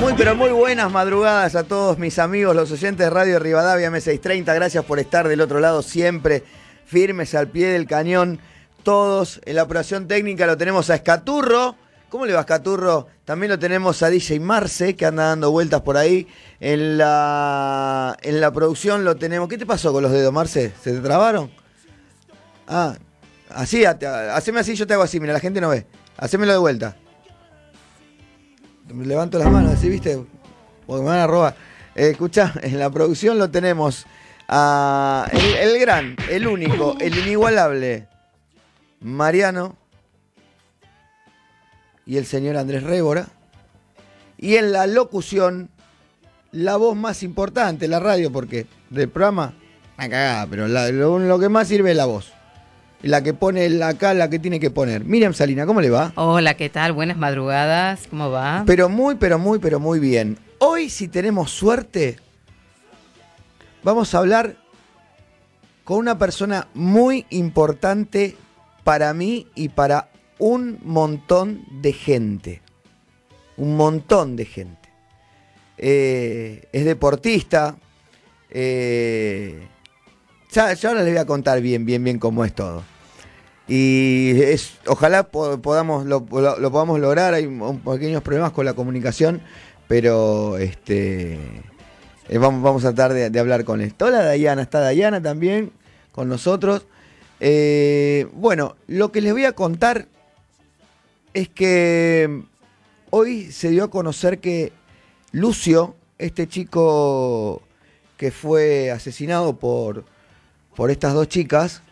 Muy pero muy buenas madrugadas a todos mis amigos, los oyentes de Radio Rivadavia M630. Gracias por estar del otro lado siempre, firmes al pie del cañón. Todos en la operación técnica lo tenemos a Escaturro. ¿Cómo le va Escaturro? También lo tenemos a DJ Marce, que anda dando vueltas por ahí. En la, en la producción lo tenemos. ¿Qué te pasó con los dedos, Marce? ¿Se te trabaron? Ah, así, haceme así, yo te hago así. Mira, la gente no ve. Hacémelo de vuelta. Me levanto las manos, así, ¿viste? Porque me van a robar. Eh, escucha, en la producción lo tenemos a el, gran, el único, el inigualable Mariano y el señor Andrés Révora Y en la locución, la voz más importante, la radio, porque del programa, una cagada, pero lo, que más sirve es la voz la que pone acá la que tiene que poner. Miriam Salina, ¿cómo le va? Hola, ¿qué tal? Buenas madrugadas, ¿cómo va? Pero muy, pero muy, pero muy bien. Hoy, si tenemos suerte, vamos a hablar con una persona muy importante para mí y para un montón de gente. Un montón de gente. Eh, es deportista. Yo eh, ya, ya ahora les voy a contar bien, bien, bien cómo es todo y es, ojalá podamos lo, podamos lograr hay pequeños problemas con la comunicación pero este eh, vamos, vamos a tratar de, hablar con esto hola Dayana está Dayana también con nosotros eh, bueno lo que les voy a contar es que hoy se dio a conocer que Lucio este chico que fue asesinado por estas dos chicas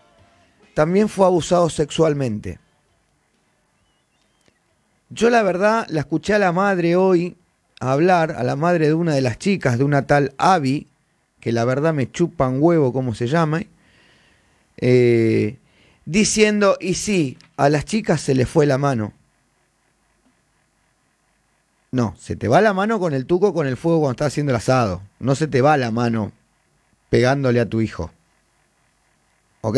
también fue abusado sexualmente. Yo la verdad la escuché a la madre hoy hablar, a la madre de una de las chicas, de una tal Abby, que la verdad me chupan huevo, como se llama, eh, diciendo, y sí, a las chicas se les fue la mano. No, se te va la mano con el tuco, con el fuego cuando estás haciendo el asado. No se te va la mano pegándole a tu hijo. ¿Ok?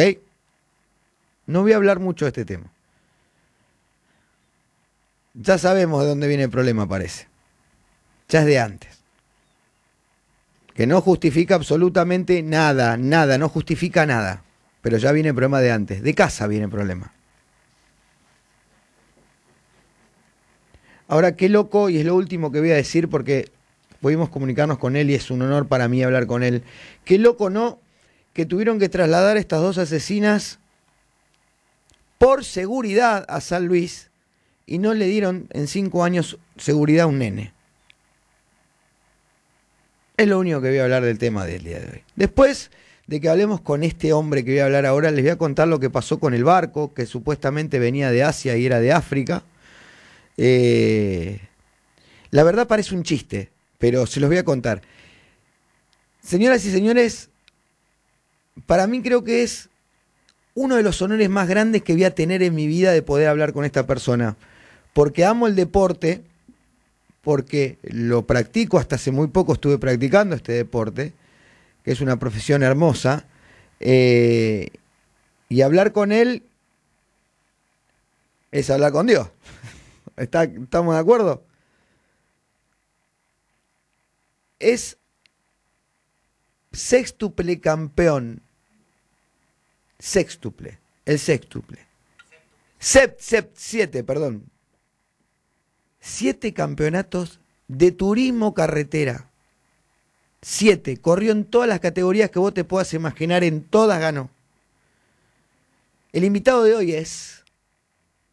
No voy a hablar mucho de este tema. Ya sabemos de dónde viene el problema, parece. Ya es de antes. Que no justifica absolutamente nada, nada, no justifica nada. Pero ya viene el problema de antes. De casa viene el problema. Ahora, qué loco, y es lo último que voy a decir porque pudimos comunicarnos con él y es un honor para mí hablar con él. Qué loco, ¿no? Que tuvieron que trasladar estas dos asesinas por seguridad a San Luis y no le dieron en cinco años seguridad a un nene. Es lo único que voy a hablar del tema del día de hoy. Después de que hablemos con este hombre que voy a hablar ahora, les voy a contar lo que pasó con el barco que supuestamente venía de Asia y era de África. Eh, la verdad parece un chiste, pero se los voy a contar. Señoras y señores, para mí creo que es uno de los honores más grandes que voy a tener en mi vida de poder hablar con esta persona. Porque amo el deporte, porque lo practico, hasta hace muy poco estuve practicando este deporte, que es una profesión hermosa. Eh, y hablar con él es hablar con Dios. ¿Estamos de acuerdo? Es sextuple campeón sextuple, el sextuple. Sept, sept, siete, perdón. Siete campeonatos de turismo carretera. Siete. Corrió en todas las categorías que vos te puedas imaginar, en todas ganó. El invitado de hoy es.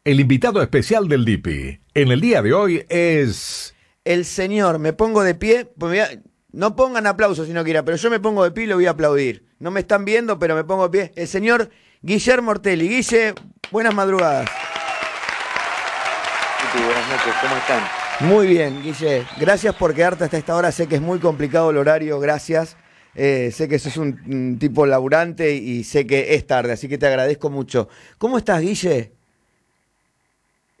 El invitado especial del DIPI en el día de hoy es. El señor, me pongo de pie, pues no pongan aplausos si no quiera, pero yo me pongo de pie y lo voy a aplaudir no me están viendo, pero me pongo pie, el señor Guillermo Mortelli. Guille, buenas madrugadas. buenas noches, ¿cómo están? Muy bien, Guille. Gracias por quedarte hasta esta hora. Sé que es muy complicado el horario, gracias. Eh, sé que sos un, un, tipo laburante y sé que es tarde, así que te agradezco mucho. ¿Cómo estás, Guille?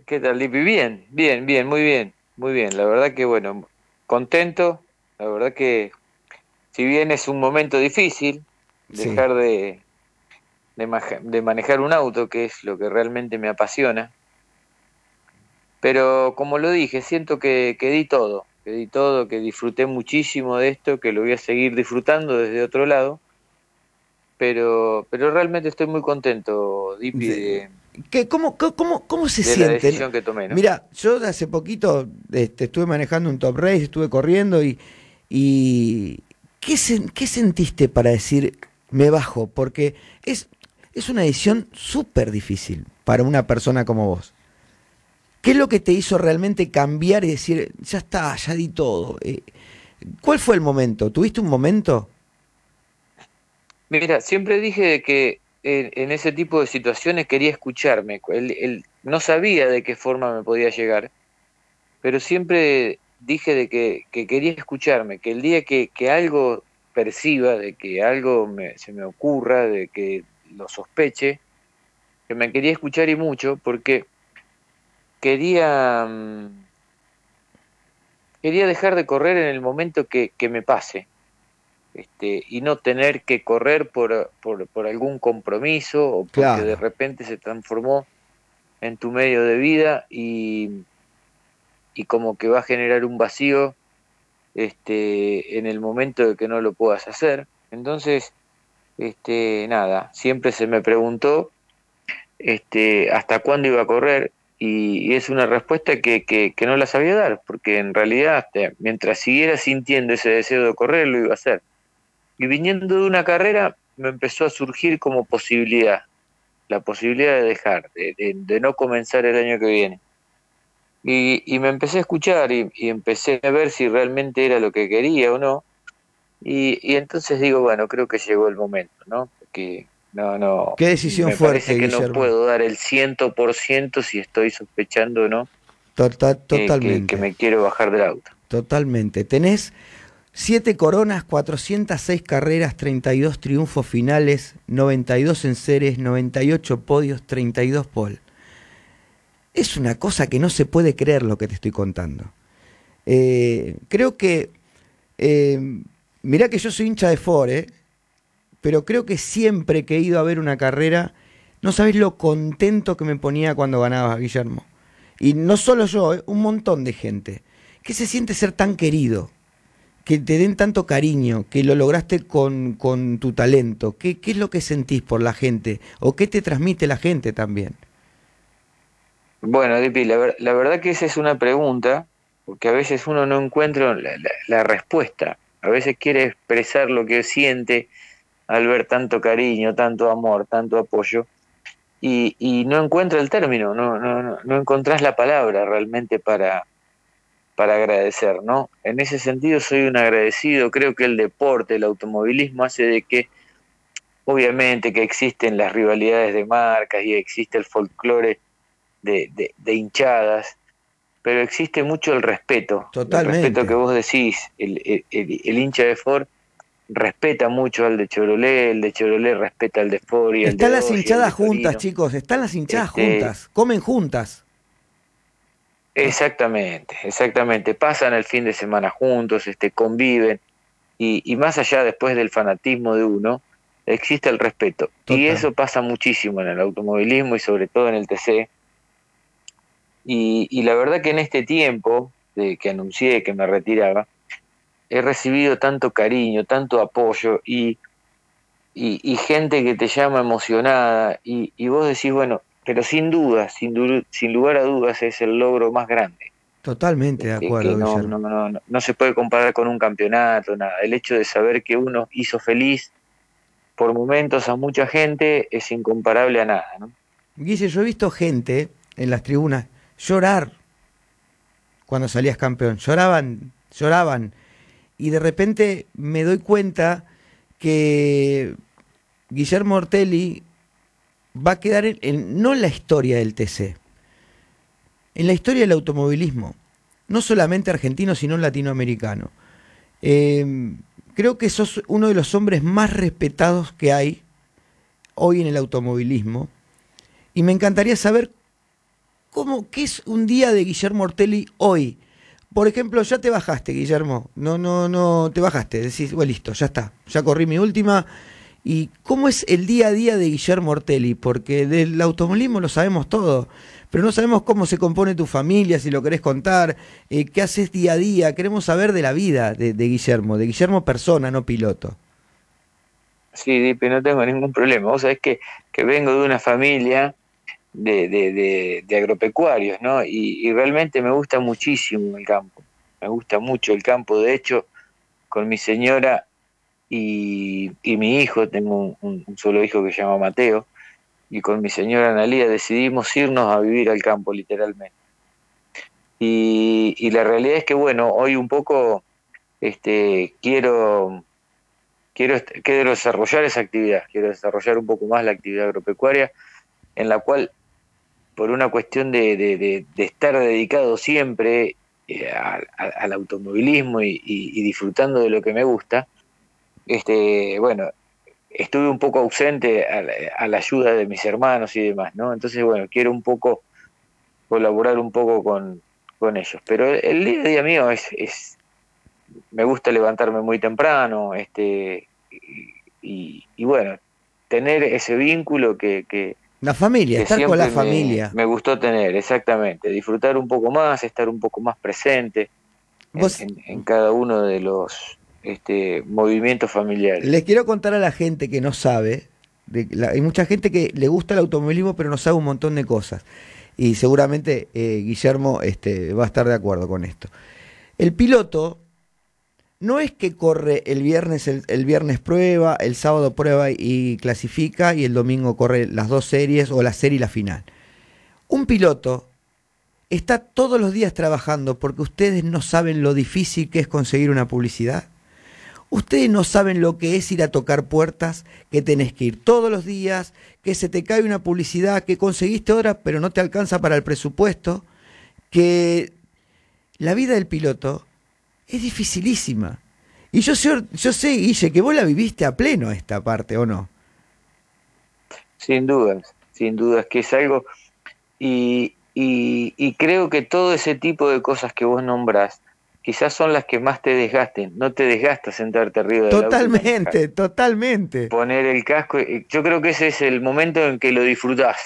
¿Qué tal, Lipi? Bien, bien, bien, muy bien, muy bien. La verdad que, bueno, contento. La verdad que, si bien es un momento difícil, dejar de, de, manejar un auto, que es lo que realmente me apasiona. Pero como lo dije, siento que, di todo, que di todo, que disfruté muchísimo de esto, que lo voy a seguir disfrutando desde otro lado. Pero, pero realmente estoy muy contento, Dipi, de, cómo, se siente? La decisión que tomé, Mira, yo hace poquito este, estuve manejando un top race, estuve corriendo y, y ¿qué sentiste para decir me bajo, porque es, es una decisión súper difícil para una persona como vos. ¿Qué es lo que te hizo realmente cambiar y decir, ya está, ya di todo? Eh, ¿Cuál fue el momento? ¿Tuviste un momento? Mira, siempre dije que en, ese tipo de situaciones quería escucharme. no sabía de qué forma me podía llegar, pero siempre dije de que, quería escucharme, que el día que algo perciba, de que algo me, se me ocurra, de que lo sospeche, que me quería escuchar y mucho, porque quería, mm, quería dejar de correr en el momento que, me pase. Este, y no tener que correr por, por, algún compromiso o porque de repente se transformó en tu medio de vida y, y como que va a generar un vacío este, en el momento de que no lo puedas hacer. Entonces, este, nada, siempre se me preguntó este, hasta cuándo iba a correr y, es una respuesta que, que, no la sabía dar, porque en realidad este, mientras siguiera sintiendo ese deseo de correr, lo iba a hacer. Y viniendo de una carrera, me empezó a surgir como posibilidad, la posibilidad de dejar, de no comenzar el año que viene. Y, me empecé a escuchar y, empecé a ver si realmente era lo que quería o no. Y, entonces digo, bueno, creo que llegó el momento, ¿no? Porque no, no. ¿Qué decisión me parece que no puedo dar el ciento ciento si estoy sospechando o no. Eh, totalmente. que, me quiero bajar del auto. Totalmente. Tenés siete coronas, 406 carreras, 32 triunfos finales, 92 en series, 98 podios, 32 pole. Es una cosa que no se puede creer lo que te estoy contando. Eh, creo que, eh, mirá que yo soy hincha de ¿eh? pero creo que siempre que he ido a ver una carrera, no sabés lo contento que me ponía cuando ganabas, Guillermo. Y no solo yo, eh, un montón de gente. ¿Qué se siente ser tan querido? Que te den tanto cariño, que lo lograste con, con tu talento. ¿Qué, ¿Qué es lo que sentís por la gente? ¿O qué te transmite la gente también? Bueno, Dipi, la, verdad que esa es una pregunta, porque a veces uno no encuentra la, respuesta. A veces quiere expresar lo que siente al ver tanto cariño, tanto amor, tanto apoyo, y, no encuentra el término, no, no, no, no encontrás la palabra realmente para, para agradecer, ¿no? En ese sentido soy un agradecido, creo que el deporte, el automovilismo hace de que, obviamente que existen las rivalidades de marcas y existe el folclore de, de, hinchadas, pero existe mucho el respeto. Totalmente. El respeto que vos decís, el, el, hincha de Ford respeta mucho al de Chevrolet el de Chevrolet respeta al de Ford Están las hinchadas juntas, chicos, están las hinchadas este, juntas, comen juntas. Exactamente, exactamente. Pasan el fin de semana juntos, este, conviven y, más allá después del fanatismo de uno, existe el respeto. Y eso pasa muchísimo en el automovilismo y sobre todo en el TC y, la verdad que en este tiempo de que anuncié que me retiraba, he recibido tanto cariño, tanto apoyo y, gente que te llama emocionada y, vos decís, bueno, pero sin duda, sin, sin lugar a dudas es el logro más grande. Totalmente de este, acuerdo. No, no, no, no, se puede comparar con un campeonato, nada. El hecho de saber que uno hizo feliz por momentos a mucha gente es incomparable a nada. ¿no? yo he visto gente en las tribunas llorar cuando salías campeón. Lloraban, lloraban. Y de repente me doy cuenta que Guillermo Ortelli va a quedar en, no en la historia del TC, en la historia del automovilismo, no solamente argentino, sino latinoamericano. Em, creo que sos uno de los hombres más respetados que hay hoy en el automovilismo y me encantaría saber cómo... ¿Cómo, ¿Qué es un día de Guillermo Ortelli hoy? Por ejemplo, ya te bajaste, Guillermo. No, no, no, te bajaste. Decís, bueno, listo, ya está. Ya corrí mi última. ¿Y cómo es el día a día de Guillermo Ortelli? Porque del automovilismo lo sabemos todo, pero no sabemos cómo se compone tu familia, si lo querés contar, eh, qué haces día a día. Queremos saber de la vida de, Guillermo, de Guillermo persona, no piloto. Sí, pero no tengo ningún problema. Vos sabés que, que vengo de una familia de, agropecuarios, ¿no? Y, realmente me gusta muchísimo el campo, me gusta mucho el campo, de hecho, con mi señora y, mi hijo, tengo un, solo hijo que se llama Mateo, y con mi señora Analía decidimos irnos a vivir al campo, literalmente. Y, la realidad es que, bueno, hoy un poco este, quiero Quiero, quiero, desarrollar esa actividad, quiero desarrollar un poco más la actividad agropecuaria, en la cual por una cuestión de, estar dedicado siempre eh, al automovilismo y, disfrutando de lo que me gusta, este, bueno, estuve un poco ausente a la, ayuda de mis hermanos y demás, ¿no? Entonces, bueno, quiero un poco colaborar un poco con, ellos. Pero el, día a día mío es, me gusta levantarme muy temprano, este, y, bueno, tener ese vínculo que la familia, estar con la familia. Me, gustó tener, exactamente. Disfrutar un poco más, estar un poco más presente En, cada uno de los este, movimientos familiares. Les quiero contar a la gente que no sabe, hay mucha gente que le gusta el automovilismo pero no sabe un montón de cosas. Y seguramente eh, Guillermo este, va a estar de acuerdo con esto. El piloto no es que corre el viernes, el, viernes prueba, el sábado prueba y clasifica y el domingo corre las dos series o la serie y la final. Un piloto está todos los días trabajando porque ustedes no saben lo difícil que es conseguir una publicidad. Ustedes no saben lo que es ir a tocar puertas, que tenés que ir todos los días, que se te cae una publicidad, que conseguiste otra pero no te alcanza para el presupuesto, que la vida del piloto es dificilísima. Y yo sé, yo sé, Guille, que vos la viviste a pleno esta parte, ¿o no? Sin dudas, sin dudas, que es algo... Y, creo que todo ese tipo de cosas que vos nombrás, quizás son las que más te desgasten. No te desgastas sentarte arriba de Totalmente, totalmente. Poner el casco, eh, yo creo que ese es el momento en que lo disfrutás.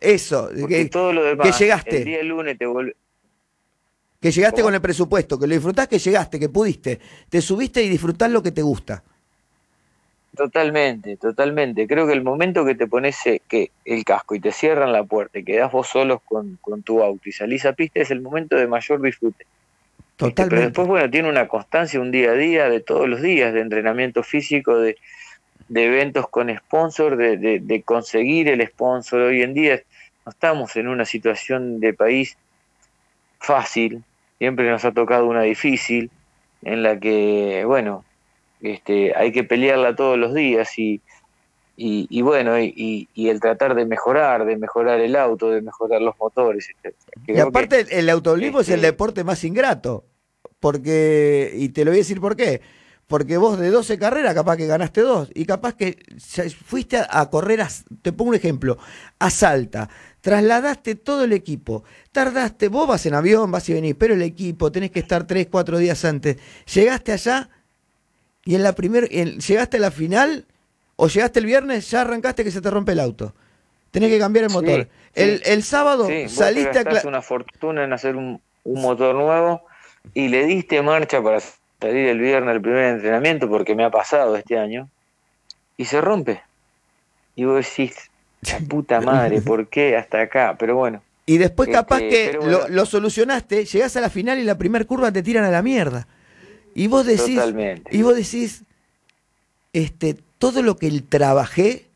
Eso, Porque que, todo lo demás, que llegaste. El día lunes te, que llegaste con el presupuesto, que lo disfrutás, que llegaste, que pudiste, te subiste y disfrutás lo que te gusta. Totalmente, totalmente. Creo que el momento que te pones eh, que el casco y te cierran la puerta y quedás vos solos con, tu auto y salís a pista es el momento de mayor disfrute. Este, totalmente. Pero después, bueno, tiene una constancia, un día a día, de todos los días, de entrenamiento físico, de, de eventos con sponsor, de, de, conseguir el sponsor. Hoy en día no estamos en una situación de país fácil, siempre nos ha tocado una difícil, en la que, bueno, este, hay que pelearla todos los días y, y, bueno, y, el tratar de mejorar, de mejorar el auto, de mejorar los motores. Este, y aparte el automovilismo es el este deporte más ingrato, porque, y te lo voy a decir por qué, porque vos de 12 carreras capaz que ganaste dos y capaz que fuiste a, correr, te pongo un ejemplo, a Salta, trasladaste todo el equipo, tardaste, vos vas en avión, vas y venís, pero el equipo, tenés que estar tres, cuatro días antes, llegaste allá y en la primera, llegaste a la final o llegaste el viernes, ya arrancaste que se te rompe el auto. Tenés que cambiar el motor. el, sábado saliste vos una fortuna en hacer un, un motor nuevo y le diste marcha para salir el viernes al primer entrenamiento, porque me ha pasado este año, y se rompe. Y vos decís, puta madre, ¿por qué hasta acá? Pero bueno. Y después este, capaz que lo, solucionaste, llegás a la final y la primera curva te tiran a la mierda. Y vos decís, y vos decís, este, todo lo que trabajé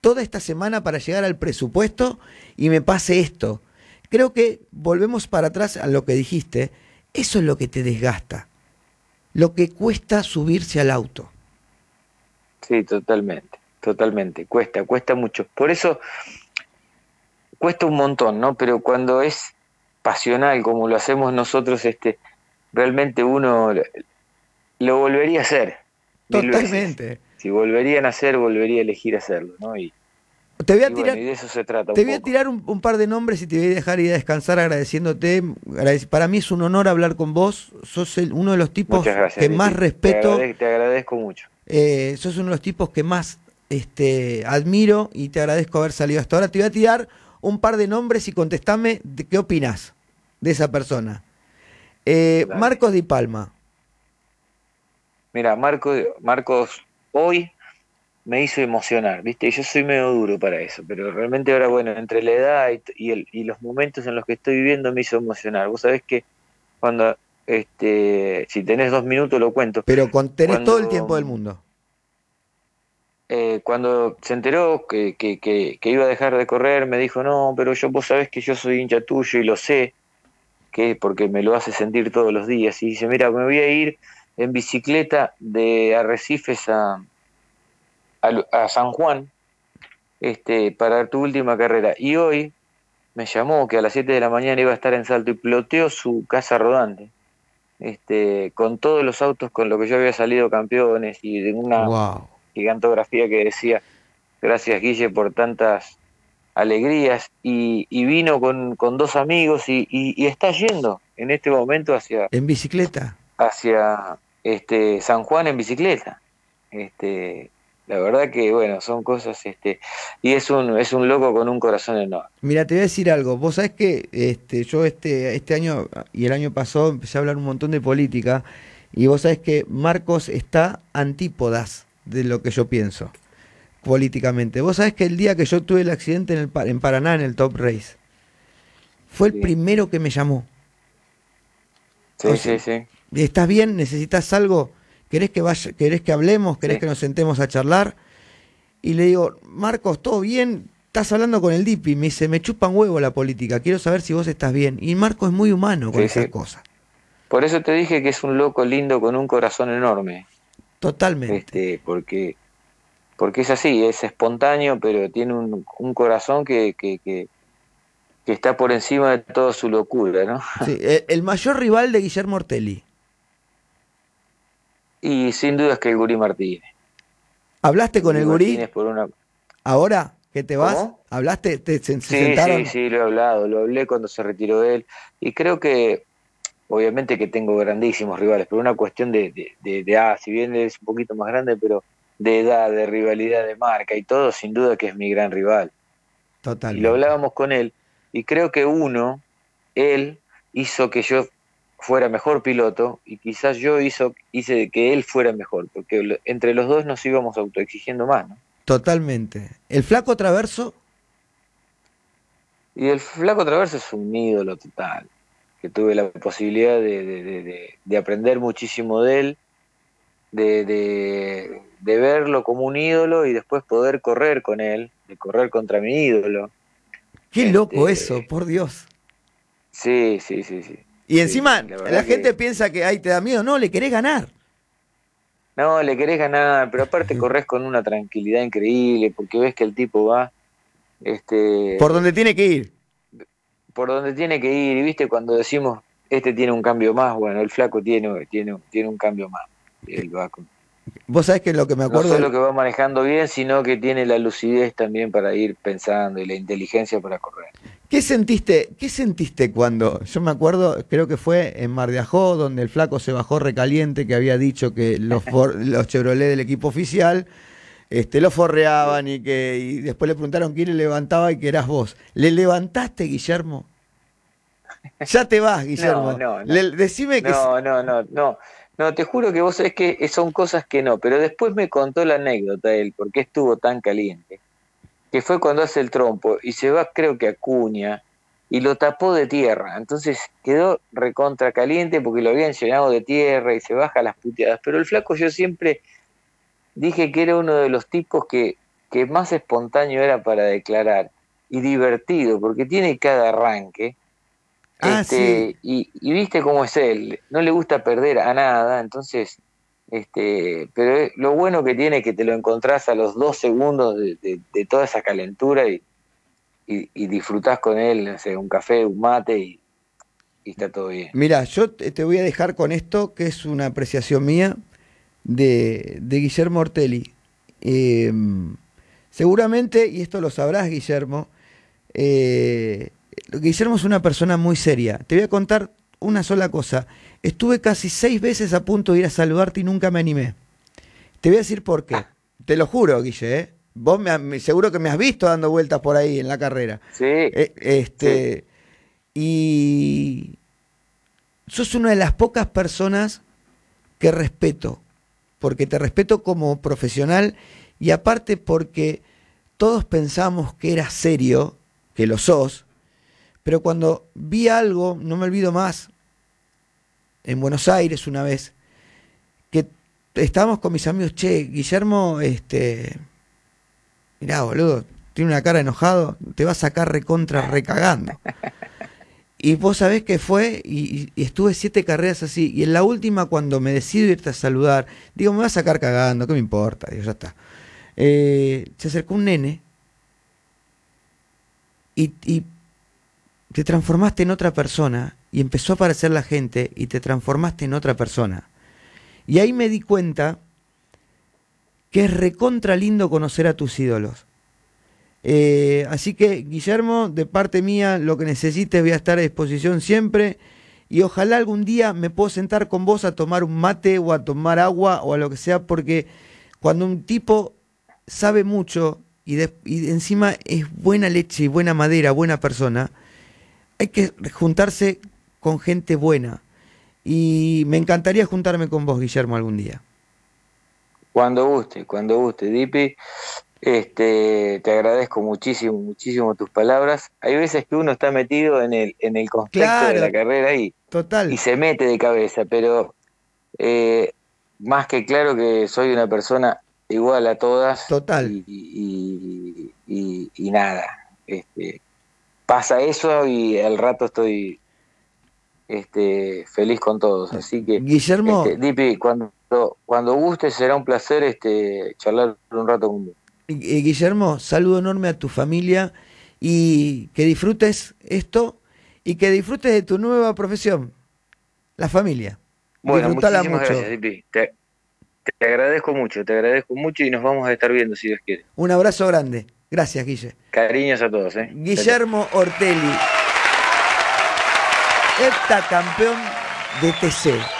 toda esta semana para llegar al presupuesto y me pase esto. Creo que volvemos para atrás a lo que dijiste. Eso es lo que te desgasta. Lo que cuesta subirse al auto. Sí, totalmente totalmente, cuesta, cuesta mucho. Por eso cuesta un montón, ¿no? Pero cuando es pasional, como lo hacemos nosotros, este, realmente uno lo volvería a hacer. Totalmente. Si volverían a hacer, volvería a elegir hacerlo, ¿no? Y, te voy a tirar, de eso se trata. Te voy a tirar un, par de nombres y te voy a dejar ir a descansar agradeciéndote. para mí es un honor hablar con vos. Sos uno de los tipos que más respeto. Te, agradezco mucho. Eh, sos uno de los tipos que más este, admiro y te agradezco haber salido hasta ahora. Te voy a tirar un par de nombres y contestame qué opinas de esa persona. Eh, Marcos Di Palma. Mira, Marcos, Marcos hoy me hizo emocionar, ¿viste? yo soy medio duro para eso, pero realmente ahora, bueno, entre la edad y, los momentos en los que estoy viviendo me hizo emocionar. Vos sabés que cuando, este, si tenés dos minutos lo cuento. Pero con, tenés todo el tiempo del mundo. Eh, cuando se enteró que, iba a dejar de correr, me dijo, no, pero yo vos sabés que yo soy hincha tuyo y lo sé, que porque me lo hace sentir todos los días. Y dice, mira, me voy a ir en bicicleta de Arrecifes a, San Juan este, para tu última carrera. Y hoy me llamó que a las 7 de la mañana iba a estar en Salto y ploteó su casa rodante. Este, con todos los autos con los que yo había salido campeones y de una gigantografía que decía, gracias Guille por tantas alegrías, y, vino con, dos amigos y, está yendo en este momento hacia... En bicicleta. Hacia este, San Juan en bicicleta. Este, la verdad que, bueno, son cosas, este, y es un, es un loco con un corazón enorme. Mira, te voy a decir algo, vos sabés que este, yo este, este año y el año pasado empecé a hablar un montón de política, y vos sabés que Marcos está antípodas de lo que yo pienso políticamente. Vos sabés que el día que yo tuve el accidente en, el, en Paraná, en el Top Race, fue el primero que me llamó. Sí, sí, sí. ¿Estás bien? ¿Necesitas algo? ¿Querés que, vaya, ¿Querés que hablemos? ¿Querés que nos sentemos a charlar? Y le digo, Marcos, ¿todo bien? Estás hablando con el DIPI. Me dice, me chupan huevo la política. Quiero saber si vos estás bien. Y Marcos es muy humano con esas cosas. Por eso te dije que es un loco lindo con un corazón enorme. Totalmente. Este, porque, porque es así, es espontáneo, pero tiene un, corazón que, que, está por encima de toda su locura, ¿no? Sí, eh, el mayor rival de Guillermo Ortelli. Y sin duda es que el Gurí Martínez. ¿Hablaste con el, Guri? Por una... ¿Ahora que te vas? ¿Hablaste? sí, sí, sí, lo he hablado, lo hablé cuando se retiró él. Y creo que obviamente que tengo grandísimos rivales, pero una cuestión de, de, si bien es un poquito más grande, pero de edad, de rivalidad, de marca y todo, sin duda que es mi gran rival. Total. Y lo hablábamos con él, y creo que uno, él, hizo que yo fuera mejor piloto y quizás yo hizo, hice que él fuera mejor, porque entre los dos nos íbamos autoexigiendo más. ¿no? Totalmente. ¿El flaco traverso? Y el flaco traverso es un ídolo total que tuve la posibilidad de, aprender muchísimo de él, de, verlo como un ídolo y después poder correr con él, de correr contra mi ídolo. Qué loco este, eso, por Dios. Sí, sí, sí, sí. Y encima la, gente piensa que ahí te da miedo, no, le querés ganar. No, le querés ganar, pero aparte corres con una tranquilidad increíble porque ves que el tipo va este por donde tiene que ir por donde tiene que ir. Y viste, cuando decimos, este tiene un cambio más, bueno, el flaco tiene, tiene, tiene un cambio más. El vaco. Vos sabés que lo que me acuerdo. No solo que va manejando bien, sino que tiene la lucidez también para ir pensando y la inteligencia para correr. ¿Qué sentiste, qué sentiste cuando? Yo me acuerdo, creo que fue en Mar de Ajó, donde el flaco se bajó recaliente, que había dicho que los, los Chevrolet del equipo oficial este, lo forreaban y que y después le preguntaron quién le levantaba y que eras vos. ¿Le levantaste, Guillermo? Ya te vas, Guillermo. No, no, no. decime que... No, no, no, no. No, te juro que vos sabés que son cosas que no, pero después me contó la anécdota él, porque estuvo tan caliente, que fue cuando hace el trompo y se va creo que a Cuña y lo tapó de tierra. Entonces quedó recontra caliente porque lo habían llenado de tierra y se baja las puteadas. Pero el flaco yo siempre dije que era uno de los tipos que, más espontáneo era para declarar y divertido, porque tiene cada arranque. Ah, este, y, viste cómo es él, no le gusta perder a nada, entonces, este, pero lo bueno que tiene es que te lo encontrás a los dos segundos de, toda esa calentura y, y, disfrutás con él, no un café, un mate y, está todo bien. Mira, yo te voy a dejar con esto, que es una apreciación mía, de, Guillermo Ortelli. Em, seguramente, y esto lo sabrás, Guillermo, eh, Guillermo es una persona muy seria. Te voy a contar una sola cosa. Estuve casi seis veces a punto de ir a saludarte y nunca me animé. Te voy a decir por qué. Ah. Te lo juro, Guille, ¿eh? Vos seguro que me has visto dando vueltas por ahí en la carrera. Eh, este, Y sos una de las pocas personas que respeto porque te respeto como profesional y aparte porque todos pensamos que eras serio, que lo sos, pero cuando vi algo, no me olvido más, en Buenos Aires una vez, que estábamos con mis amigos, che, Guillermo, este, mirá, boludo, tiene una cara enojado, te va a sacar recontra recagando. Y vos sabés que fue, y, estuve siete carreras así, y en la última cuando me decido irte a saludar, digo, me vas a sacar cagando, ¿qué me importa? yo, ya está. Eh, se acercó un nene y, y te transformaste en otra persona, y empezó a aparecer la gente, y te transformaste en otra persona. Y ahí me di cuenta que es recontra lindo conocer a tus ídolos. Eh, así que, Guillermo, de parte mía, lo que necesites voy a estar a disposición siempre. Y ojalá algún día me puedo sentar con vos a tomar un mate o a tomar agua o a lo que sea, porque cuando un tipo sabe mucho y, y encima es buena leche y buena madera, buena persona, hay que juntarse con gente buena. Y me encantaría juntarme con vos, Guillermo, algún día. Cuando guste, cuando guste, Dipi. Este, te agradezco muchísimo, muchísimo tus palabras. Hay veces que uno está metido en el, en el contexto de la carrera y, y se mete de cabeza, pero eh, más que claro que soy una persona igual a todas. Y, nada. Este, pasa eso y al rato estoy este, feliz con todos. Así que, Guillermo. Este, Dipi, cuando, guste será un placer charlar un rato conmigo. Eh, Guillermo, saludo enorme a tu familia y que disfrutes esto y que disfrutes de tu nueva profesión, la familia. Disfrutala mucho. te, agradezco mucho, te agradezco mucho y nos vamos a estar viendo si Dios quiere. Un abrazo grande. Gracias, Guille. Cariños a todos, ¿eh? Guillermo Ortelli, campeón de TC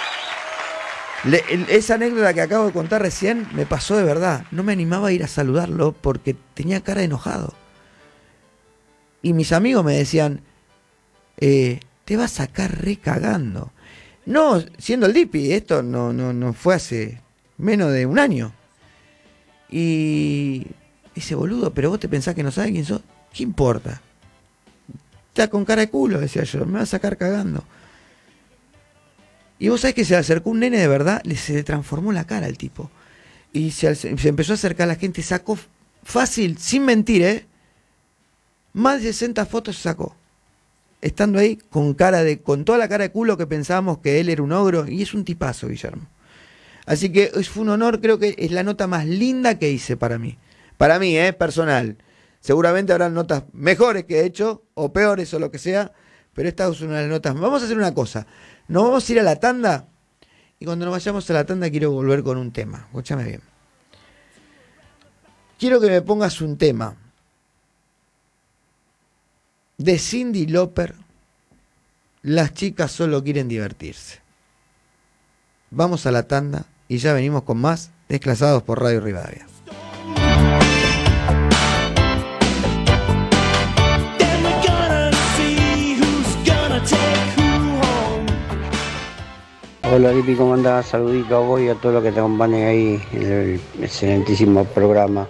esa anécdota que acabo de contar recién me pasó de verdad. No me animaba a ir a saludarlo porque tenía cara enojado. Y mis amigos me decían, eh, te vas a sacar recagando. No, siendo el DIPI, esto no, fue hace menos de un año. Y ese boludo, pero vos te pensás que no sabes quién sos. ¿Qué importa? Está con cara de culo, decía yo, me va a sacar cagando. Y vos sabés que se acercó un nene de verdad, le, se le transformó la cara al tipo. Y se, empezó a acercar la gente, sacó fácil, sin mentir, ¿eh? Más de 60 fotos sacó. Estando ahí con cara de, con toda la cara de culo que pensábamos que él era un ogro, y es un tipazo, Guillermo. Así que fue un honor, creo que es la nota más linda que hice para mí. Para mí, ¿eh? personal. Seguramente habrán notas mejores que he hecho, o peores, o lo que sea, pero esta es una de las notas. Vamos a hacer una cosa. Nos vamos a ir a la tanda. Y cuando nos vayamos a la tanda quiero volver con un tema. Escúchame bien. Quiero que me pongas un tema de Cindy Loper. Las chicas solo quieren divertirse. Vamos a la tanda y ya venimos con más Desclasados por Radio Rivadavia. Hola Lipi, ¿cómo andás? Saludito a vos y a todos los que te acompañan ahí en el excelentísimo programa.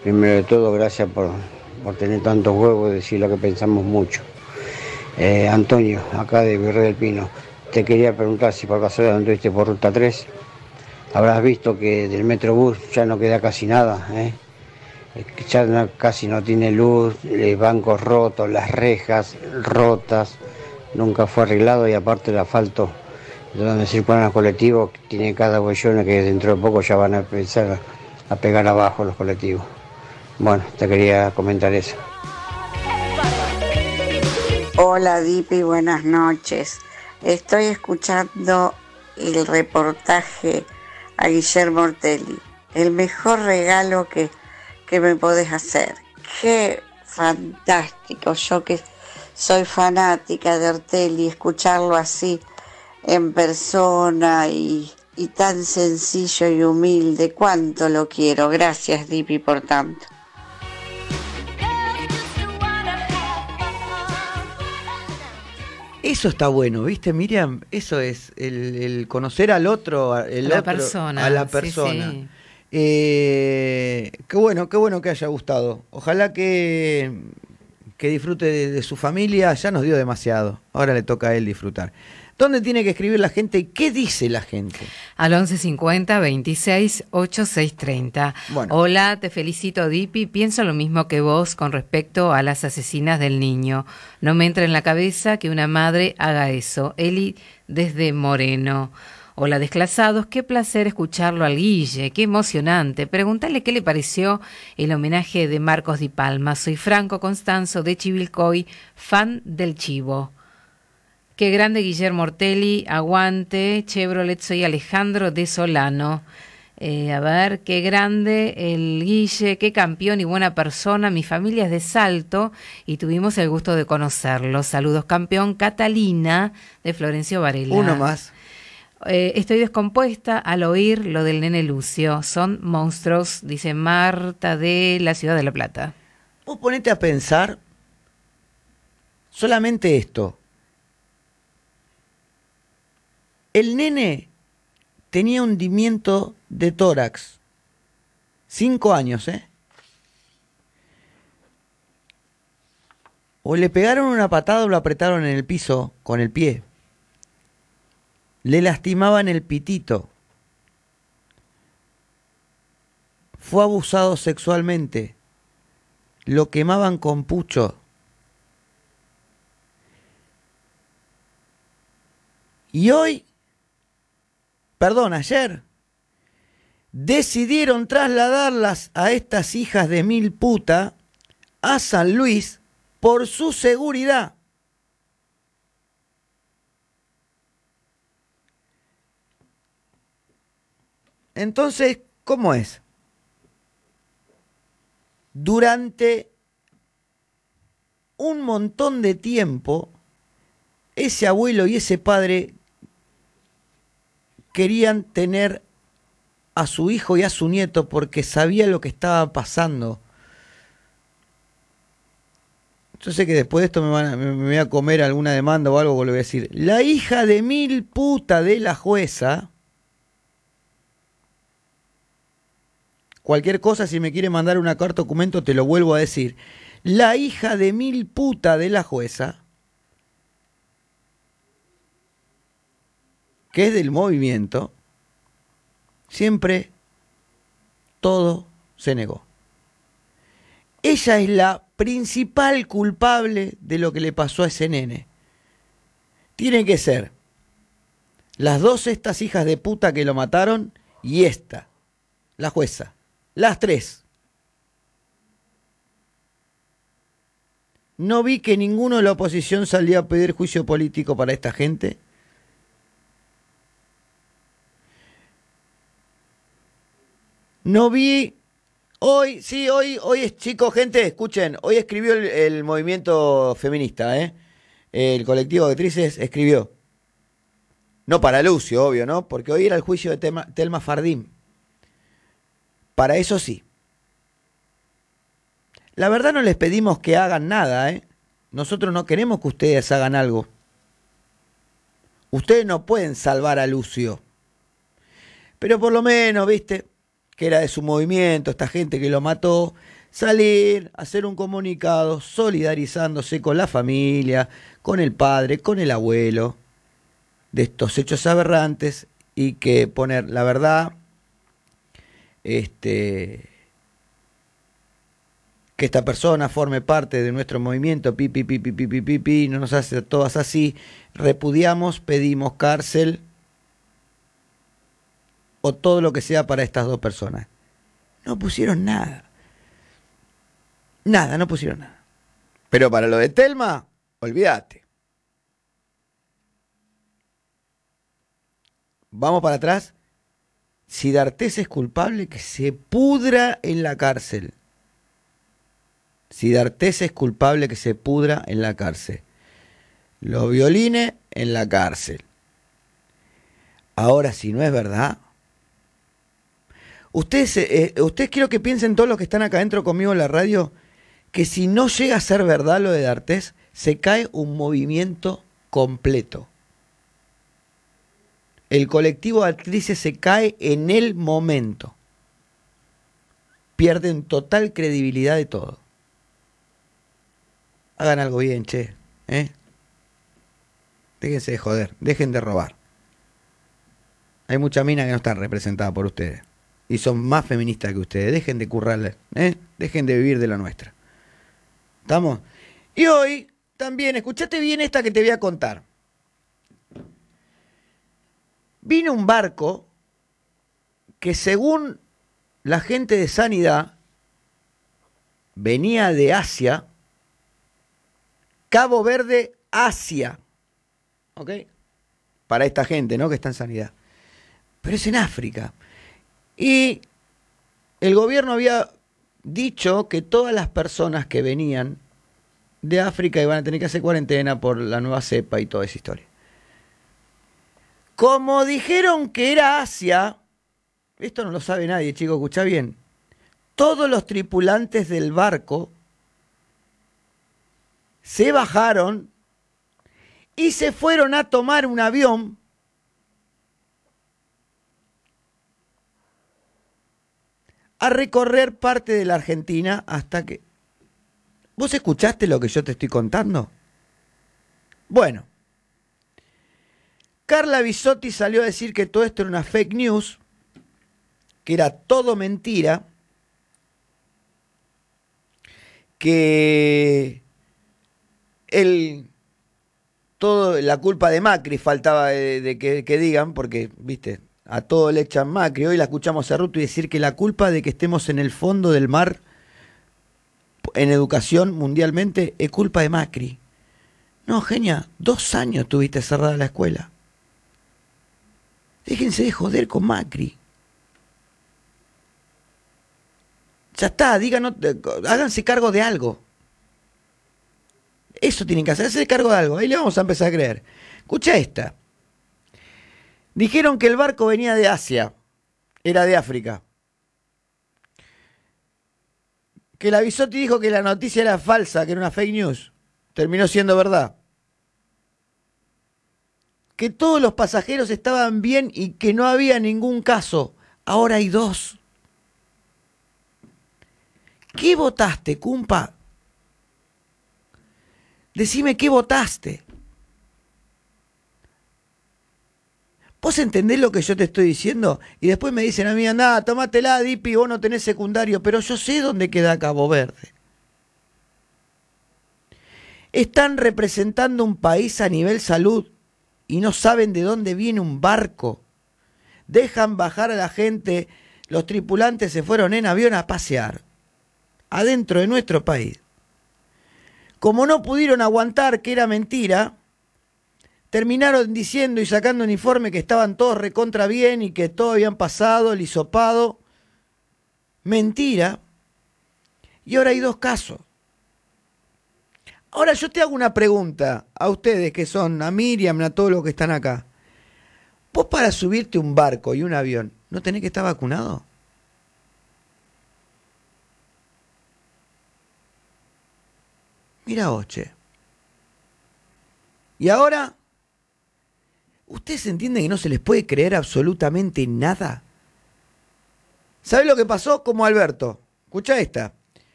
Primero de todo, gracias por, tener tantos huevos y decir lo que pensamos mucho. Eh, Antonio, acá de Virrey del Pino, te quería preguntar si por casualidad anduviste por Ruta 3. Habrás visto que del Metrobús ya no queda casi nada, ¿eh? ya casi no tiene luz, los eh, bancos rotos, las rejas rotas, nunca fue arreglado y aparte el asfalto donde circulan los colectivos, tiene cada huellona que dentro de poco ya van a empezar a pegar abajo los colectivos. Bueno, te quería comentar eso. Hola Dipi, buenas noches. Estoy escuchando el reportaje a Guillermo Ortelli. El mejor regalo que, que me podés hacer. Qué fantástico. Yo que soy fanática de Ortelli, escucharlo así en persona y, tan sencillo y humilde. Cuánto lo quiero. Gracias, Dipi, por tanto. Eso está bueno, ¿viste, Miriam? Eso es el, conocer al otro, a la persona. A la persona. Eh, qué bueno, qué bueno que haya gustado. Ojalá que, que disfrute de, su familia. Ya nos dio demasiado. Ahora le toca a él disfrutar. ¿Dónde tiene que escribir la gente y qué dice la gente? Al 1150 26 8630. Hola, te felicito, Dipi. Pienso lo mismo que vos con respecto a las asesinas del niño. No me entra en la cabeza que una madre haga eso. Eli desde Moreno. Hola desclasados, qué placer escucharlo al Guille, qué emocionante. Pregúntale qué le pareció el homenaje de Marcos Di Palma. Soy Franco Constanzo de Chivilcoy, fan del Chivo. Qué grande Guillermo Ortelli, aguante, Chevrolet, soy Alejandro de Solano. Eh, a ver, qué grande el Guille, qué campeón y buena persona. Mi familia es de Salto y tuvimos el gusto de conocerlo. Saludos, campeón Catalina de Florencio Varela. Uno más. Eh, estoy descompuesta al oír lo del nene Lucio. Son monstruos, dice Marta de la Ciudad de La Plata. Vos ponete a pensar solamente esto El nene tenía hundimiento de tórax. Cinco años, ¿eh? O le pegaron una patada o lo apretaron en el piso con el pie. Le lastimaban el pitito. Fue abusado sexualmente. Lo quemaban con pucho. Y hoy perdón, ayer, decidieron trasladarlas a estas hijas de mil puta a San Luis por su seguridad. Entonces, ¿cómo es? Durante un montón de tiempo, ese abuelo y ese padre querían tener a su hijo y a su nieto porque sabía lo que estaba pasando. Yo sé que después de esto me, van a, voy a comer alguna demanda o algo, que voy a decir. La hija de mil puta de la jueza. Cualquier cosa, si me quiere mandar una carta documento, te lo vuelvo a decir. La hija de mil puta de la jueza que es del movimiento, siempre todo se negó. Ella es la principal culpable de lo que le pasó a ese nene. Tienen que ser las dos estas hijas de puta que lo mataron y esta, la jueza. Las tres. No vi que ninguno de la oposición salía a pedir juicio político para esta gente No vi. Hoy, sí, hoy, hoy es, chicos, gente, escuchen, hoy escribió el, movimiento feminista, ¿eh? El colectivo de actrices escribió. No para Lucio, obvio, ¿no? Porque hoy era el juicio de Telma Fardín. Para eso sí. La verdad no les pedimos que hagan nada, ¿eh? Nosotros no queremos que ustedes hagan algo. Ustedes no pueden salvar a Lucio. Pero por lo menos, viste, que era de su movimiento, esta gente que lo mató, salir, hacer un comunicado solidarizándose con la familia, con el padre, con el abuelo de estos hechos aberrantes y que poner la verdad este que esta persona forme parte de nuestro movimiento no nos hace todas así, repudiamos, pedimos cárcel o todo lo que sea para estas dos personas. No pusieron nada. Nada, no pusieron nada. Pero para lo de Telma, olvídate. Vamos para atrás. Si D'Artés es culpable, que se pudra en la cárcel. Si D'Artés es culpable, que se pudra en la cárcel. Los violines en la cárcel. Ahora, si no es verdad, Ustedes, eh, eh, ustedes quiero que piensen todos los que están acá adentro conmigo en la radio, que si no llega a ser verdad lo de D'Artés, se cae un movimiento completo. El colectivo de actrices se cae en el momento. Pierden total credibilidad de todo. Hagan algo bien, che. ¿eh? Déjense de joder, dejen de robar. Hay mucha mina que no está representada por ustedes y son más feministas que ustedes. Dejen de currarles, ¿eh? dejen de vivir de la nuestra. ¿Estamos? Y hoy también, escuchate bien esta que te voy a contar. Vino un barco que según la gente de sanidad venía de Asia, Cabo Verde, Asia. ¿Ok? Para esta gente, ¿no? Que está en sanidad. Pero es en África. Y el gobierno había dicho que todas las personas que venían de África iban a tener que hacer cuarentena por la nueva cepa y toda esa historia. Como dijeron que era Asia, esto no lo sabe nadie, chicos, escucha bien. Todos los tripulantes del barco se bajaron y se fueron a tomar un avión a recorrer parte de la Argentina hasta que... ¿Vos escuchaste lo que yo te estoy contando? Bueno, Carla Bisotti salió a decir que todo esto era una fake news, que era todo mentira, que el, todo, la culpa de Macri faltaba de, que digan, porque, viste, a todo le echan Macri. Hoy la escuchamos a Ruto y decir que la culpa de que estemos en el fondo del mar en educación mundialmente es culpa de Macri. No, genia, dos años tuviste cerrada la escuela. Déjense de joder con Macri. Ya está, díganos, háganse cargo de algo. Eso tienen que hacer, hacerse cargo de algo. Ahí le vamos a empezar a creer. Escucha esta. Dijeron que el barco venía de Asia, era de África. Que la Bisotti dijo que la noticia era falsa, que era una fake news. Terminó siendo verdad. Que todos los pasajeros estaban bien y que no había ningún caso. Ahora hay dos. ¿Qué votaste, cumpa? Decime qué votaste. ¿Vos entendés lo que yo te estoy diciendo? Y después me dicen a mí, andá, tómatela, Dipi, vos no tenés secundario, pero yo sé dónde queda Cabo Verde. Están representando un país a nivel salud y no saben de dónde viene un barco. Dejan bajar a la gente, los tripulantes se fueron en avión a pasear, adentro de nuestro país. Como no pudieron aguantar que era mentira, terminaron diciendo y sacando un informe que estaban todos recontra bien y que todo habían pasado, el hisopado. Mentira. Y ahora hay dos casos. Ahora yo te hago una pregunta a ustedes que son, a Miriam, a todos los que están acá. Vos para subirte un barco y un avión, ¿no tenés que estar vacunado? Mira, oche. Y ahora ¿Ustedes entienden que no se les puede creer absolutamente nada? ¿Sabe lo que pasó? Como Alberto. Escucha esta.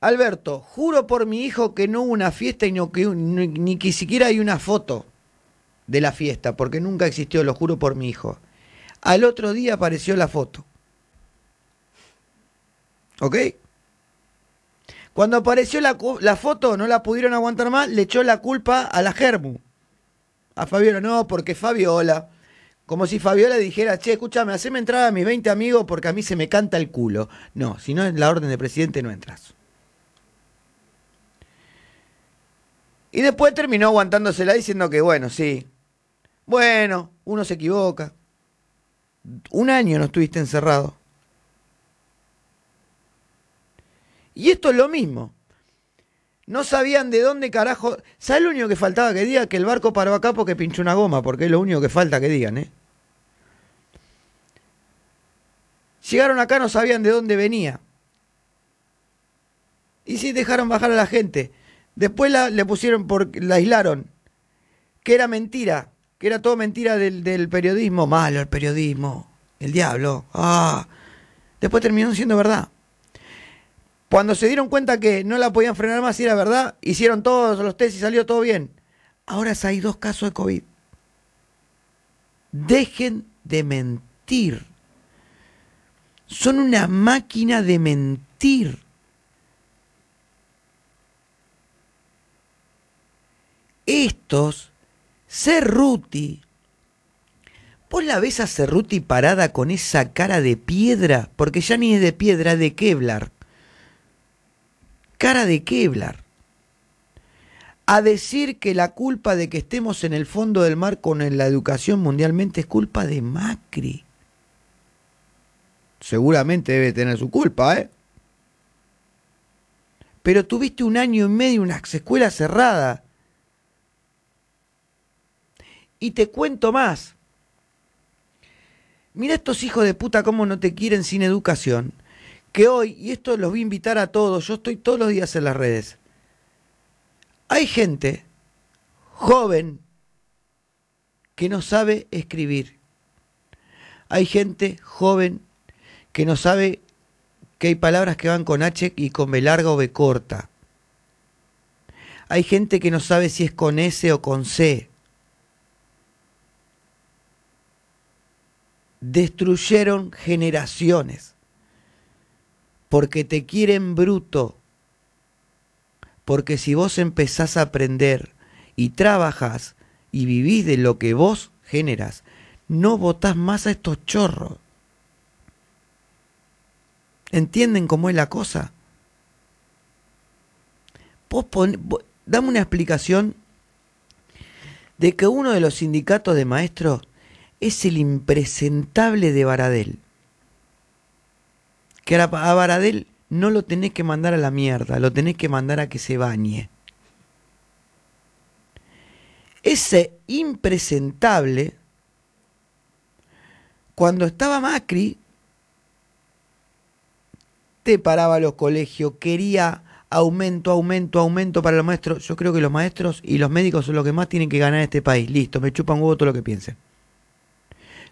Alberto, juro por mi hijo que no hubo una fiesta y ni, que siquiera hay una foto de la fiesta, porque nunca existió, lo juro por mi hijo. Al otro día apareció la foto. ¿Ok? Cuando apareció la, la, foto, no la pudieron aguantar más, le echó la culpa a la Germu a Fabiola no, porque Fabiola. Como si Fabiola dijera, che, escúchame, haceme entrar a mis 20 amigos porque a mí se me canta el culo. No, si no es la orden de presidente no entras. Y después terminó aguantándosela diciendo que, bueno, sí. Bueno, uno se equivoca. Un año no estuviste encerrado. Y esto es lo mismo. No sabían de dónde carajo. ¿Sabes lo único que faltaba que diga? Que el barco paró acá porque pinchó una goma, porque es lo único que falta que digan, ¿eh? Llegaron acá, no sabían de dónde venía. Y sí dejaron bajar a la gente. Después la, le pusieron, por, la aislaron. Que era mentira. Que era todo mentira del, periodismo. Malo el periodismo. El diablo. Ah. Después terminó siendo verdad. Cuando se dieron cuenta que no la podían frenar más y era verdad, hicieron todos los test y salió todo bien. Ahora hay dos casos de COVID. Dejen de mentir. Son una máquina de mentir. Estos, Cerruti, vos la ves a Cerruti parada con esa cara de piedra, porque ya ni es de piedra, de Kevlar cara de Kevlar a decir que la culpa de que estemos en el fondo del mar con la educación mundialmente es culpa de Macri. Seguramente debe tener su culpa, ¿eh? Pero tuviste un año y medio una escuela cerrada. Y te cuento más. Mira estos hijos de puta cómo no te quieren sin educación que hoy, y esto los voy a invitar a todos, yo estoy todos los días en las redes, hay gente joven que no sabe escribir. Hay gente joven que no sabe que hay palabras que van con H y con B larga o B corta. Hay gente que no sabe si es con S o con C. Destruyeron generaciones porque te quieren bruto. Porque si vos empezás a aprender y trabajás y vivís de lo que vos generas, no votás más a estos chorros. ¿Entienden cómo es la cosa? Vos dame una explicación de que uno de los sindicatos de maestros es el impresentable de Baradel que a Baradel no lo tenés que mandar a la mierda, lo tenés que mandar a que se bañe. Ese impresentable, cuando estaba Macri, te paraba los colegios, quería aumento, aumento, aumento para los maestros. Yo creo que los maestros y los médicos son los que más tienen que ganar en este país. Listo, me chupan huevo todo lo que piensen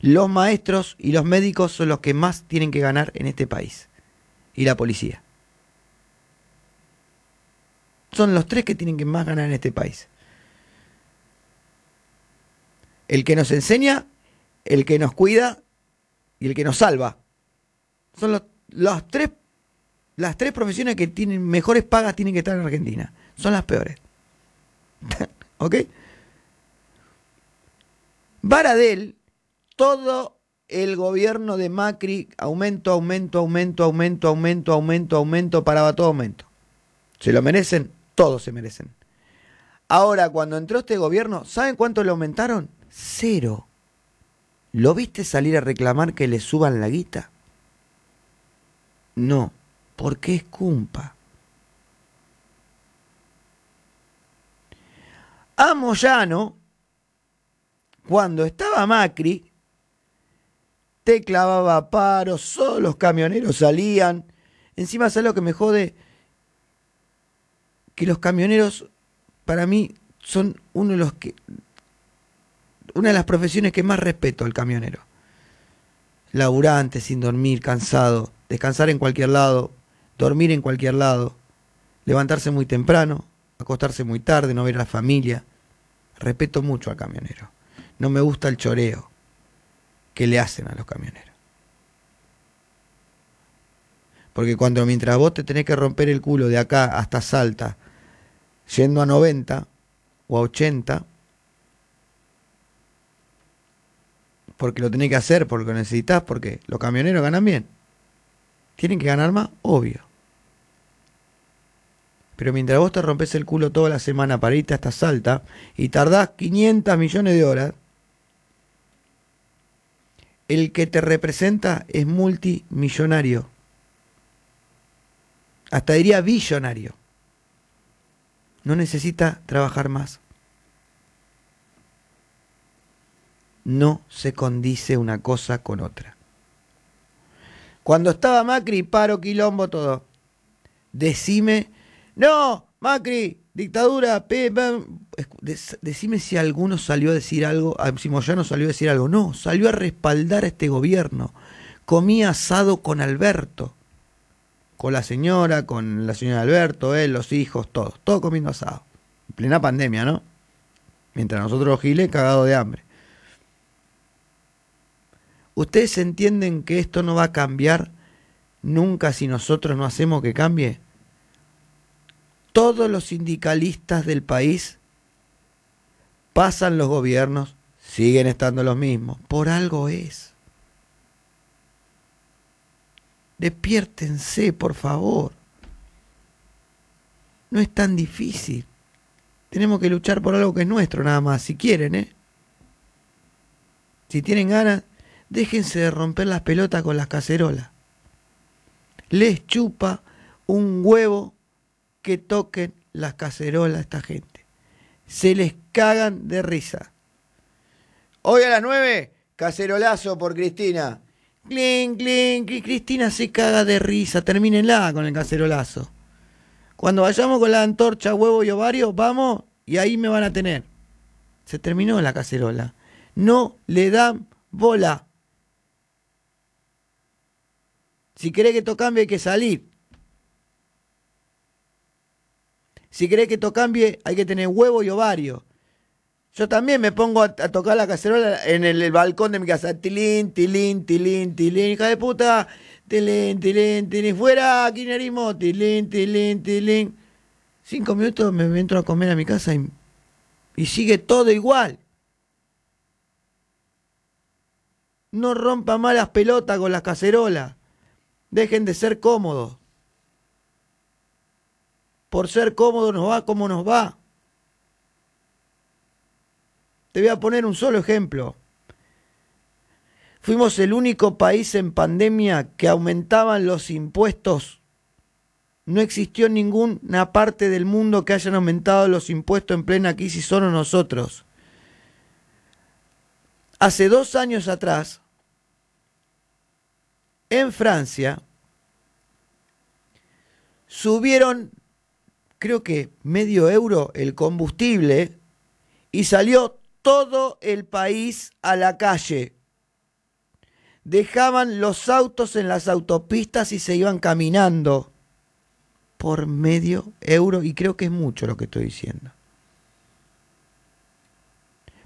los maestros y los médicos son los que más tienen que ganar en este país. Y la policía. Son los tres que tienen que más ganar en este país. El que nos enseña, el que nos cuida y el que nos salva. Son los, tres, las tres profesiones que tienen mejores pagas tienen que estar en Argentina. Son las peores. ¿Ok? Varadel todo el gobierno de Macri, aumento, aumento, aumento, aumento, aumento, aumento, aumento, paraba todo aumento. Se lo merecen, todos se merecen. Ahora, cuando entró este gobierno, ¿saben cuánto le aumentaron? Cero. ¿Lo viste salir a reclamar que le suban la guita? No, porque es cumpa. A Moyano, cuando estaba Macri, te clavaba paros, solo los camioneros salían. Encima, es lo que me jode? Que los camioneros, para mí, son uno de los que. Una de las profesiones que más respeto al camionero. Laburante, sin dormir, cansado, descansar en cualquier lado, dormir en cualquier lado, levantarse muy temprano, acostarse muy tarde, no ver a la familia. Respeto mucho al camionero. No me gusta el choreo que le hacen a los camioneros. Porque cuando mientras vos te tenés que romper el culo de acá hasta Salta, yendo a 90 o a 80, porque lo tenés que hacer, porque lo necesitas, porque los camioneros ganan bien. Tienen que ganar más, obvio. Pero mientras vos te rompes el culo toda la semana para irte hasta Salta y tardás 500 millones de horas, el que te representa es multimillonario. Hasta diría billonario. No necesita trabajar más. No se condice una cosa con otra. Cuando estaba Macri, paro, quilombo, todo. Decime, no, Macri, dictadura, pe, decime si alguno salió a decir algo, ah, si Moyano salió a decir algo. No, salió a respaldar a este gobierno. Comía asado con Alberto. Con la señora, con la señora Alberto, él, los hijos, todos. Todo comiendo asado. En plena pandemia, ¿no? Mientras nosotros giles cagado de hambre. ¿Ustedes entienden que esto no va a cambiar nunca si nosotros no hacemos que cambie? Todos los sindicalistas del país Pasan los gobiernos, siguen estando los mismos. Por algo es. Despiértense, por favor. No es tan difícil. Tenemos que luchar por algo que es nuestro nada más, si quieren, ¿eh? Si tienen ganas, déjense de romper las pelotas con las cacerolas. Les chupa un huevo que toquen las cacerolas a esta gente. Se les cagan de risa. Hoy a las 9, cacerolazo por Cristina. Clink, clink, Cristina se caga de risa. Termínenla con el cacerolazo. Cuando vayamos con la antorcha, huevo y ovario, vamos y ahí me van a tener. Se terminó la cacerola. No le dan bola. Si cree que esto cambie, hay que salir. Si cree que esto cambie, hay que tener huevo y ovario. Yo también me pongo a, tocar la cacerola en el, balcón de mi casa. Tilín, tilín, tilín, tilín, hija de puta. Tilín, tilín, tilín. Fuera, kirchnerismo. Tilín, tilín, tilín. Cinco minutos me, entro a comer a mi casa y, sigue todo igual. No rompa malas pelotas con las cacerolas. Dejen de ser cómodos. Por ser cómodo nos va como nos va. Te voy a poner un solo ejemplo. Fuimos el único país en pandemia que aumentaban los impuestos. No existió ninguna parte del mundo que hayan aumentado los impuestos en plena crisis, solo nosotros. Hace dos años atrás, en Francia, subieron, creo que medio euro el combustible y salió todo el país a la calle. Dejaban los autos en las autopistas y se iban caminando por medio euro. Y creo que es mucho lo que estoy diciendo.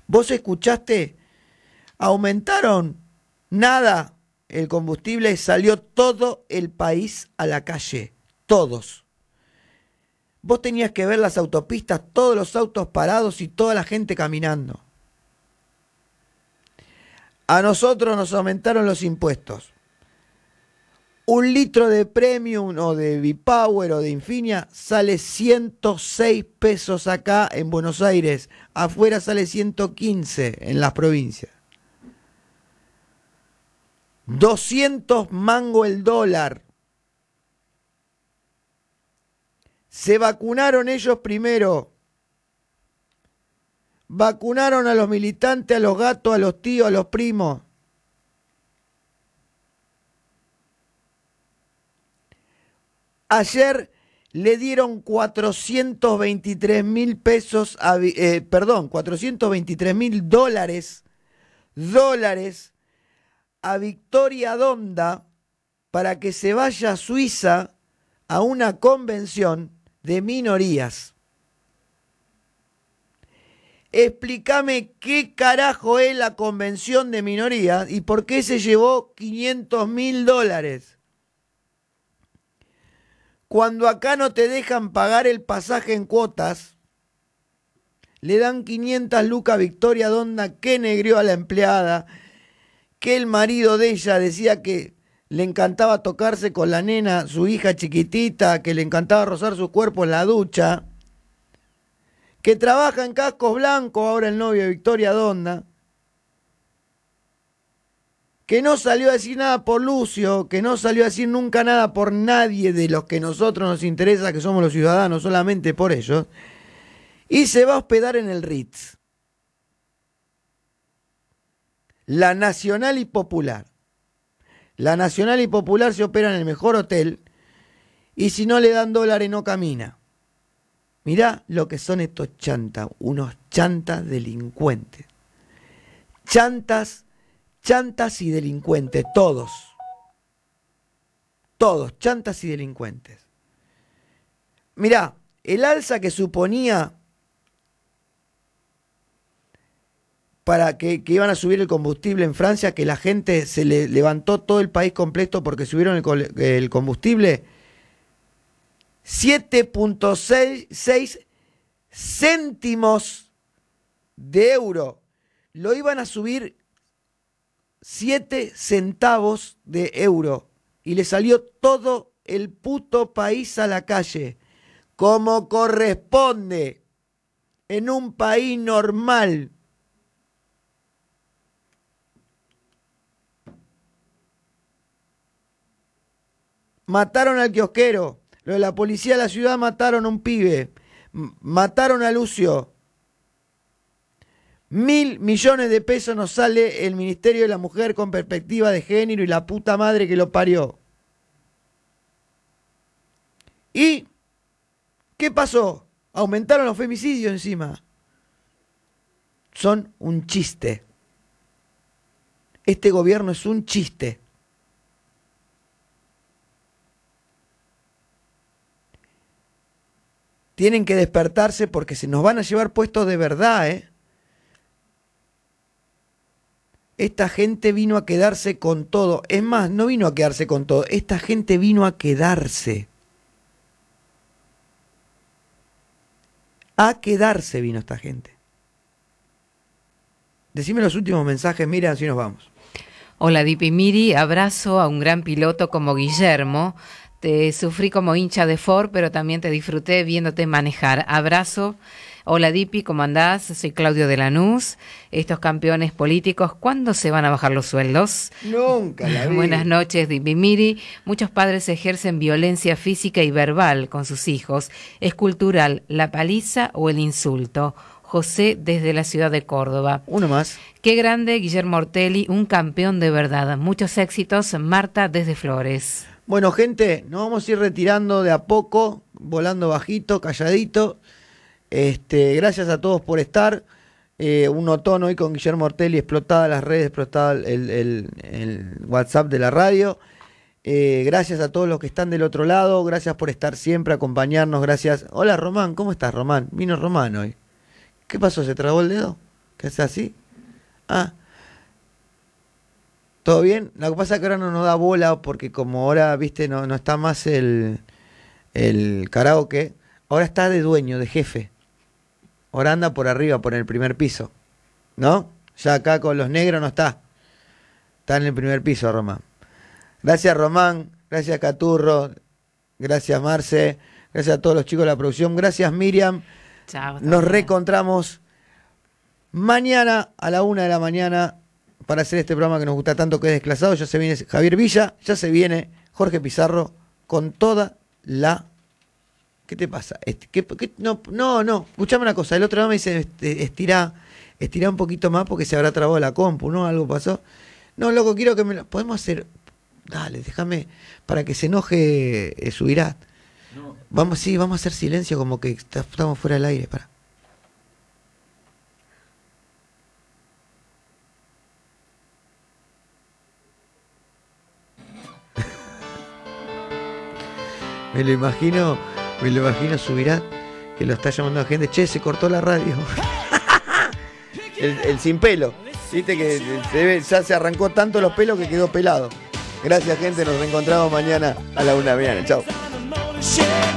¿Vos escuchaste? Aumentaron nada el combustible, salió todo el país a la calle. Todos. Vos tenías que ver las autopistas, todos los autos parados y toda la gente caminando. A nosotros nos aumentaron los impuestos. Un litro de Premium o de V-Power o de Infinia sale 106 pesos acá en Buenos Aires. Afuera sale 115 en las provincias. 200 mango el dólar. Se vacunaron ellos primero. Vacunaron a los militantes, a los gatos, a los tíos, a los primos. Ayer le dieron 423 mil pesos, eh, perdón, 423 mil dólares, dólares a Victoria Donda para que se vaya a Suiza a una convención de minorías explícame qué carajo es la convención de minoría y por qué se llevó 500 mil dólares. Cuando acá no te dejan pagar el pasaje en cuotas, le dan 500 lucas a Victoria Donda que negrió a la empleada, que el marido de ella decía que le encantaba tocarse con la nena, su hija chiquitita, que le encantaba rozar su cuerpo en la ducha que trabaja en cascos blancos, ahora el novio de Victoria Donda, que no salió a decir nada por Lucio, que no salió a decir nunca nada por nadie de los que nosotros nos interesa, que somos los ciudadanos, solamente por ellos, y se va a hospedar en el Ritz. La Nacional y Popular. La Nacional y Popular se opera en el mejor hotel y si no le dan dólares no camina. Mirá lo que son estos chantas, unos chantas delincuentes. Chantas, chantas y delincuentes, todos. Todos, chantas y delincuentes. Mirá, el alza que suponía para que, iban a subir el combustible en Francia, que la gente se le levantó todo el país completo porque subieron el combustible 7.6 céntimos de euro. Lo iban a subir 7 centavos de euro. Y le salió todo el puto país a la calle. Como corresponde en un país normal. Mataron al kiosquero. Lo de la policía de la ciudad mataron a un pibe. mataron a Lucio. Mil millones de pesos nos sale el Ministerio de la Mujer con perspectiva de género y la puta madre que lo parió. ¿Y qué pasó? Aumentaron los femicidios encima. Son un chiste. Este gobierno es un chiste. tienen que despertarse porque se nos van a llevar puestos de verdad, ¿eh? Esta gente vino a quedarse con todo. Es más, no vino a quedarse con todo. Esta gente vino a quedarse. A quedarse vino esta gente. Decime los últimos mensajes, mira, así nos vamos. Hola Dipi Miri, abrazo a un gran piloto como Guillermo, te este, sufrí como hincha de Ford, pero también te disfruté viéndote manejar. Abrazo. Hola Dipi, ¿cómo andás? Soy Claudio de Lanús. Estos campeones políticos, ¿cuándo se van a bajar los sueldos? Nunca. La Buenas noches, Dipi Miri. Muchos padres ejercen violencia física y verbal con sus hijos. Es cultural, la paliza o el insulto. José desde la ciudad de Córdoba. Uno más. Qué grande, Guillermo Ortelli, un campeón de verdad. Muchos éxitos, Marta desde Flores. Bueno, gente, nos vamos a ir retirando de a poco, volando bajito, calladito. Este, gracias a todos por estar. Eh, un otoño hoy con Guillermo Ortelli, explotada las redes, explotada el, WhatsApp de la radio. Eh, gracias a todos los que están del otro lado, gracias por estar siempre, acompañarnos, gracias. Hola Román, ¿cómo estás Román? Vino Román hoy. ¿Qué pasó? ¿Se trabó el dedo? ¿Qué es así? Ah, todo bien. Lo que pasa es que ahora no nos da bola porque como ahora, viste, no, está más el, el karaoke, ahora está de dueño, de jefe. Ahora anda por arriba, por el primer piso. ¿No? Ya acá con los negros no está. Está en el primer piso, Román. Gracias, Román. Gracias, Caturro. Gracias, Marce. Gracias a todos los chicos de la producción. Gracias, Miriam. Chao. Nos reencontramos mañana a la una de la mañana para hacer este programa que nos gusta tanto que es Desclasado. Ya se viene Javier Villa, ya se viene Jorge Pizarro con toda la... ¿Qué te pasa? Este, no, no, no, escuchame una cosa. El otro día me dice, estira, estira un poquito más porque se habrá trabado la compu, ¿no? Algo pasó. No, loco, quiero que me lo... Podemos hacer... Dale, déjame para que se enoje su eh, Subirá. Vamos, sí, vamos a hacer silencio como que estamos fuera del aire. Para. Me lo imagino, me lo imagino subirá que lo está llamando a gente, che, se cortó la radio. el, sin pelo. Viste que se ya se arrancó tanto los pelos que quedó pelado. Gracias gente, nos reencontramos mañana a la una de mañana. Chao.